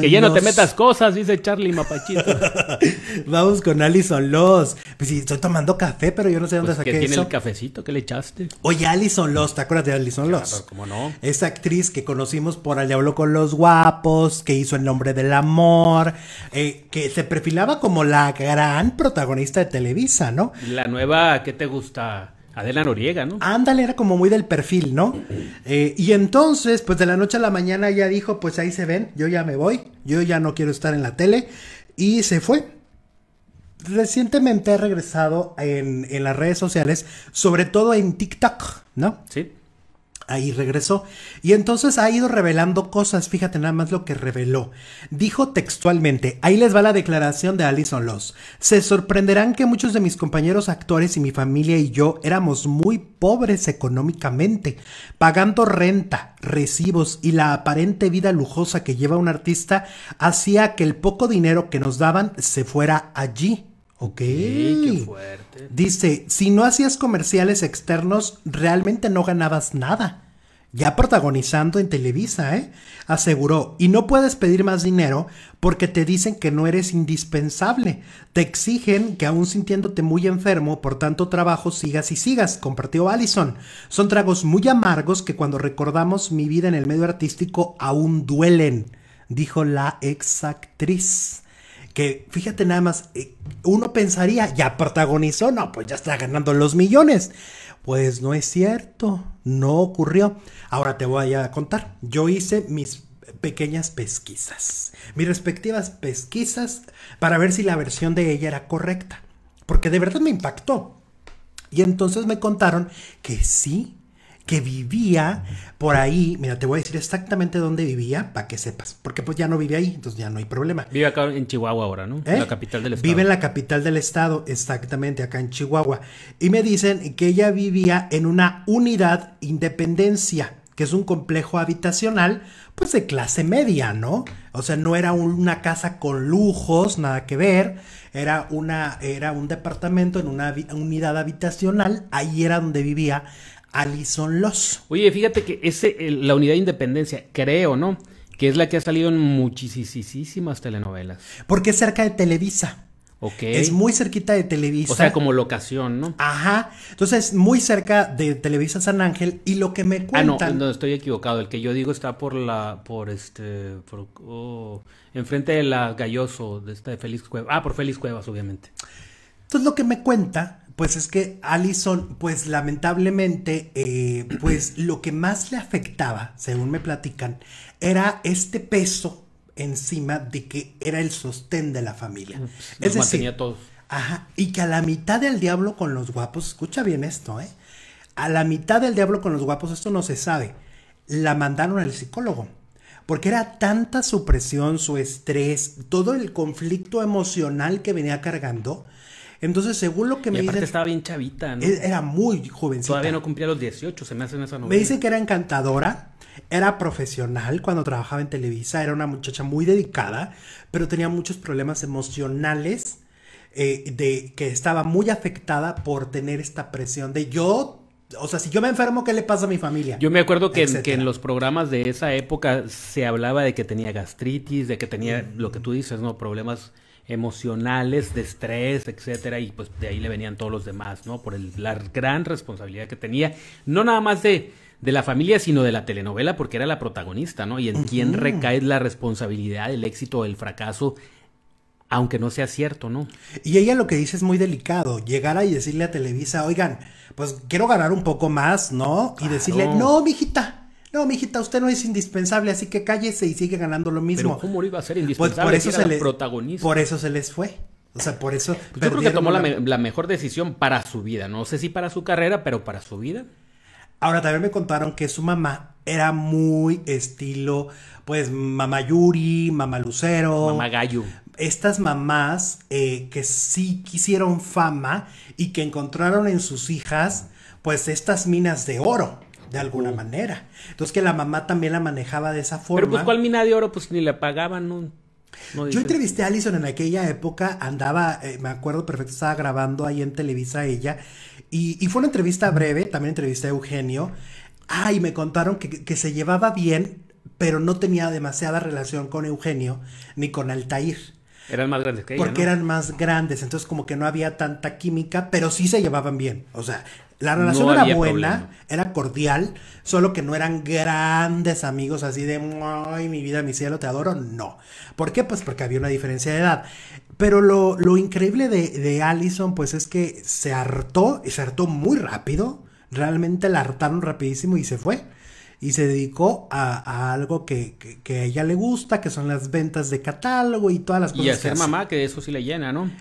que ya no te metas cosas, dice Charlie Mapachito. Vamos con Alison los Pues sí, estoy tomando café, pero yo no sé dónde pues saqué que tiene el cafecito que le echaste? Oye, Alison los ¿te acuerdas de Alison claro, ¿Cómo no? Esa actriz que conocimos por Al Diablo con los Guapos, que hizo El Nombre del Amor, eh, que se perfilaba como la gran protagonista de Televisa, ¿no? La nueva, ¿qué te gusta? Adela Noriega, ¿no? Ándale, era como muy del perfil, ¿no? Eh, y entonces, pues de la noche a la mañana ya dijo, pues ahí se ven, yo ya me voy, yo ya no quiero estar en la tele, y se fue. Recientemente ha regresado en, en las redes sociales, sobre todo en TikTok, ¿no? Sí. Ahí regresó. Y entonces ha ido revelando cosas. Fíjate nada más lo que reveló. Dijo textualmente, ahí les va la declaración de Alison Loss. Se sorprenderán que muchos de mis compañeros actores y mi familia y yo éramos muy pobres económicamente, pagando renta, recibos y la aparente vida lujosa que lleva un artista hacía que el poco dinero que nos daban se fuera allí. Ok. Dice, si no hacías comerciales externos, realmente no ganabas nada. Ya protagonizando en Televisa, ¿eh? Aseguró, y no puedes pedir más dinero porque te dicen que no eres indispensable. Te exigen que aún sintiéndote muy enfermo por tanto trabajo sigas y sigas, compartió Allison. Son tragos muy amargos que cuando recordamos mi vida en el medio artístico aún duelen, dijo la exactriz que fíjate nada más, eh, uno pensaría, ya protagonizó, no, pues ya está ganando los millones. Pues no es cierto, no ocurrió. Ahora te voy a contar, yo hice mis pequeñas pesquisas, mis respectivas pesquisas para ver si la versión de ella era correcta, porque de verdad me impactó. Y entonces me contaron que sí, que vivía por ahí. Mira, te voy a decir exactamente dónde vivía para que sepas, porque pues ya no vive ahí, entonces ya no hay problema. Vive acá en Chihuahua ahora, ¿no? ¿Eh? La capital del estado. Vive en la capital del estado, exactamente, acá en Chihuahua. Y me dicen que ella vivía en una unidad independencia que es un complejo habitacional, pues de clase media, ¿no? O sea, no era una casa con lujos, nada que ver, era, una, era un departamento en una unidad habitacional, ahí era donde vivía Alison Loss. Oye, fíjate que ese, la unidad de independencia, creo, ¿no? Que es la que ha salido en muchísimas telenovelas. Porque es cerca de Televisa. Ok. Es muy cerquita de Televisa. O sea, como locación, ¿no? Ajá. Entonces, muy cerca de Televisa San Ángel. Y lo que me ah, cuentan. Ah, no, estoy equivocado. El que yo digo está por la. por este. Por, oh, enfrente de la Galloso, de esta de Félix Cuevas. Ah, por Félix Cuevas, obviamente. Entonces, lo que me cuenta pues es que Allison, pues lamentablemente, eh, pues lo que más le afectaba, según me platican, era este peso encima de que era el sostén de la familia. es decir, todos. Ajá, y que a la mitad del diablo con los guapos, escucha bien esto, ¿eh? A la mitad del diablo con los guapos, esto no se sabe. La mandaron al psicólogo porque era tanta su presión, su estrés, todo el conflicto emocional que venía cargando, entonces, según lo que me estaba bien chavita, ¿no? E-, era muy jovencita. Todavía no cumplía los 18, se me hacen esa novela. Me dicen que era encantadora, era profesional cuando trabajaba en Televisa, era una muchacha muy dedicada, pero tenía muchos problemas emocionales. Eh, de que estaba muy afectada por tener esta presión de yo o sea, si yo me enfermo, ¿qué le pasa a mi familia? Yo me acuerdo que, en, los programas de esa época se hablaba de que tenía gastritis, de que tenía mm. lo que tú dices, ¿no? Problemas emocionales, de estrés, etcétera, y pues de ahí le venían todos los demás, ¿no? Por la gran responsabilidad que tenía, no nada más de, de la familia, sino de la telenovela, porque era la protagonista, ¿no? Y en quién recae la responsabilidad, el éxito, el fracaso, aunque no sea cierto, ¿no? Y ella lo que dice es muy delicado, llegar ahí y decirle a Televisa, oigan, pues quiero ganar un poco más, ¿no? Y decirle, no, mijita, no, mijita, usted no es indispensable, así que cállese y sigue ganando lo mismo. Pero ¿cómo iba a ser pues, indispensable? por eso se les, Por eso se les fue. O sea, por eso. Pues yo creo que tomó la, mejor decisión para su vida. No sé si para su carrera, pero para su vida. Ahora también me contaron que su mamá era muy estilo, pues, mamá Yuri, mamá Lucero. Mamá Gallo. Estas mamás eh, que sí quisieron fama y que encontraron en sus hijas, pues, estas minas de oro de alguna manera. Entonces que la mamá también la manejaba de esa forma. Pero pues cuál mina de oro, pues ni le pagaban, ¿no? Yo entrevisté a Alison en aquella época, andaba, eh, me acuerdo perfecto, estaba grabando ahí en Televisa ella, y, y fue una entrevista breve, también entrevisté a Eugenio, ay, me contaron que, que se llevaba bien, pero no tenía demasiada relación con Eugenio ni con Altair. Eran más grandes que ella. Porque eran más grandes, entonces como que no había tanta química, pero sí se llevaban bien. O sea, la relación era buena, era cordial, solo que no eran grandes amigos así de, ay, mi vida, mi cielo, te adoro. No. ¿Por qué? Pues porque había una diferencia de edad. Pero lo, increíble de, de Allison, pues es que se hartó, y se hartó muy rápido. Realmente la hartaron rapidísimo y se fue y se dedicó a, algo que, a ella le gusta, que son las ventas de catálogo y todas las cosas. Y mamá, que eso sí le llena, ¿no?